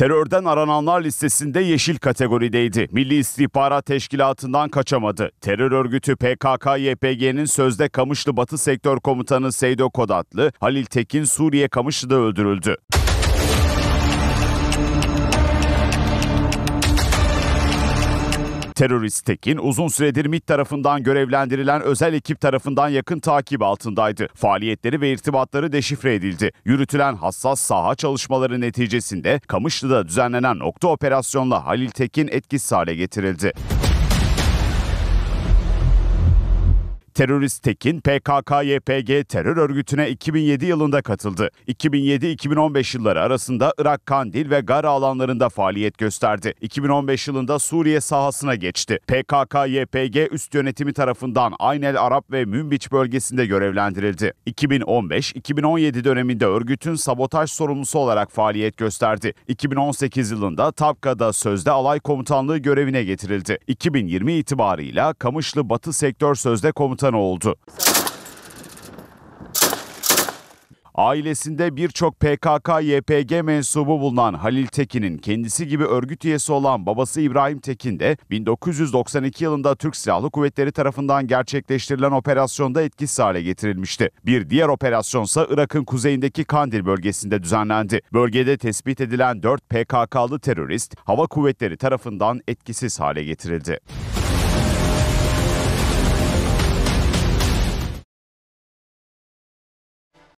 terörden arananlar listesinde yeşil kategorideydi. Milli İstihbarat Teşkilatı'ndan kaçamadı. Terör örgütü PKK-YPG'nin sözde Kamışlı Batı Sektör Komutanı Seydo Kodatlı, Halil Tekin Suriye Kamışlı'da öldürüldü. Terörist Tekin uzun süredir MİT tarafından görevlendirilen özel ekip tarafından yakın takip altındaydı. Faaliyetleri ve irtibatları deşifre edildi. Yürütülen hassas saha çalışmaları neticesinde Kamışlı'da düzenlenen nokta operasyonla Halil Tekin etkisiz hale getirildi. Terörist Tekin PKK-YPG terör örgütüne 2007 yılında katıldı. 2007-2015 yılları arasında Irak Kandil ve Gara alanlarında faaliyet gösterdi. 2015 yılında Suriye sahasına geçti. PKK-YPG üst yönetimi tarafından Aynel Arap ve Münbiç bölgesinde görevlendirildi. 2015-2017 döneminde örgütün sabotaj sorumlusu olarak faaliyet gösterdi. 2018 yılında Tavka'da sözde alay komutanlığı görevine getirildi. 2020 itibarıyla Kamışlı Batı Sektör Sözde Komutanlığı komutan oldu. Ailesinde birçok PKK-YPG mensubu bulunan Halil Tekin'in kendisi gibi örgüt üyesi olan babası İbrahim Tekin de 1992 yılında Türk Silahlı Kuvvetleri tarafından gerçekleştirilen operasyonda etkisiz hale getirilmişti. Bir diğer operasyonsa Irak'ın kuzeyindeki Kandil bölgesinde düzenlendi. Bölgede tespit edilen 4 PKK'lı terörist hava kuvvetleri tarafından etkisiz hale getirildi.